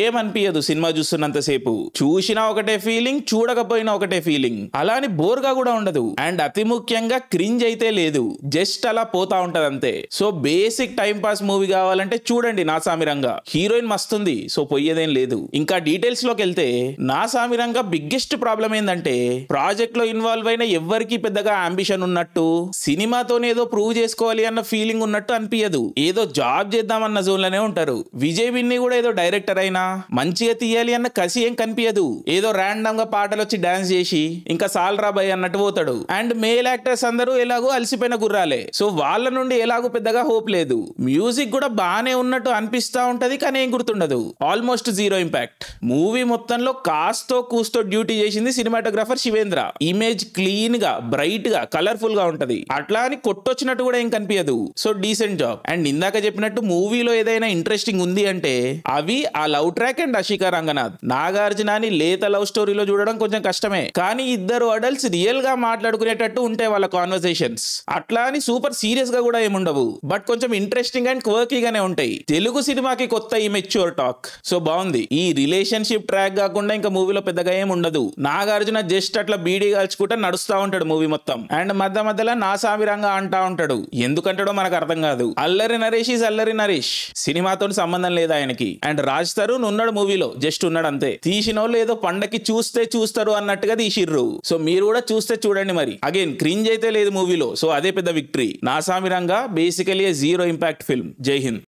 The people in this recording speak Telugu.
ఏమనిపించదు సినిమా చూస్తున్నంతసేపు చూసినా ఒకటే ఫీలింగ్ చూడకపోయినా ఒకటే ఫీలింగ్ అలాని బోర్గా కూడా ఉండదు అండ్ అతి ముఖ్యంగా క్రింజ్ అయితే లేదు జస్ట్ అలా పోతా ఉంటది అంతే so basic time pass movie కావాలంటే చూడండి నా సామిరంగా హీరోయిన్ మస్తుంది సో పోయేదేం లేదు ఇంకా డీటెయిల్స్ లోకి వెళ్తే నా సామిరంగా బిగ్గెస్ట్ ప్రాబ్లం ఏంటంటే ప్రాజెక్ట్ లో ఇన్వాల్వ్ అయిన ఎవ్వరికి పెద్దగా అంబిషన్ ఉన్నట్టు సినిమాతోనేదో ప్రూవ్ చేసుకోవాలి అన్న ఫీలింగ్ ఉన్నట్టు అనిపించదు ఏదో జాబ్ చేద్దామన్న జోన్ లోనే ఉంటారు విజయ్ విన్ని కూడా ఏదో డైరెక్టర్ ఎక్కడైనా మంచిగా తీయాలి అన్న కసి ఏం కనిపించదు ఏదో ర్యాండమ్ గా పాటలు వచ్చి డాన్స్ చేసి ఇంకా సాల్రా బై అన్నట్టు పోతాడు అండ్ మేల్ యాక్టర్స్ అందరూ ఎలాగో అలసిపోయిన గుర్రాలే సో వాళ్ళ నుండి ఎలాగో పెద్దగా హోప్ లేదు మ్యూజిక్ కూడా బానే ఉన్నట్టు అనిపిస్తా ఉంటది కానీ ఏం గుర్తుండదు ఆల్మోస్ట్ జీరో ఇంపాక్ట్ మూవీ మొత్తంలో కాస్తో కూస్తో డ్యూటీ చేసింది సినిమాటోగ్రాఫర్ శివేంద్ర ఇమేజ్ క్లీన్ గా బ్రైట్ గా కలర్ఫుల్ గా ఉంటది అట్లా అని కొట్టొచ్చినట్టు కూడా ఏం కనిపించదు సో డీసెంట్ జాబ్ అండ్ ఇందాక చెప్పినట్టు మూవీలో ఏదైనా ఇంట్రెస్టింగ్ ఉంది అంటే అవి ఆ love track and Ashika Ranganath నాగార్జునాని లేత లవ్ స్టోరీలో చూడడం కొంచెం కష్టమే కానీ ఇద్దరు అడల్ట్స్ రియల్ గా మాట్లాడుకునేటట్టు ఉంటాయి వాళ్ళ కాన్వర్సేషన్స్ అట్లా అని సూపర్ సీరియస్ గా కూడా ఏముండవు బట్ కొంచెం ఇంట్రెస్టింగ్ అండ్ క్వర్కీ గానే ఉంటాయి తెలుగు సినిమాకి కొత్త మెచ్యూర్ టాక్ సో బాగుంది ఈ రిలేషన్షిప్ ట్రాక్ కాకుండా ఇంకా మూవీలో పెద్దగా ఏం ఉండదు నాగార్జున జస్ట్ అట్లా బీడీ కాల్చుకుంటా నడుస్తా ఉంటాడు మూవీ మొత్తం అండ్ మధ్య మధ్యలో నా సామిరంగా అంటా ఉంటాడు ఎందుకంటాడో మనకు అర్థం కాదు అల్లరి నరేష్ ఈజ్ అల్లరి నరేష్ సినిమాతో సంబంధం లేదు ఆయనకి అండ్ రాజ్ చేస్తారు ఉన్నాడు మూవీలో జస్ట్ ఉన్నాడు అంతే తీసిన వాళ్ళు ఏదో పండకి చూస్తే చూస్తారు అన్నట్టుగా తీసిర్రు సో మీరు కూడా చూస్తే చూడండి మరి అగైన్ క్రింజ్ అయితే లేదు మూవీలో సో అదే పెద్ద victory Naa Saami Ranga basically zero impact film Jai Hind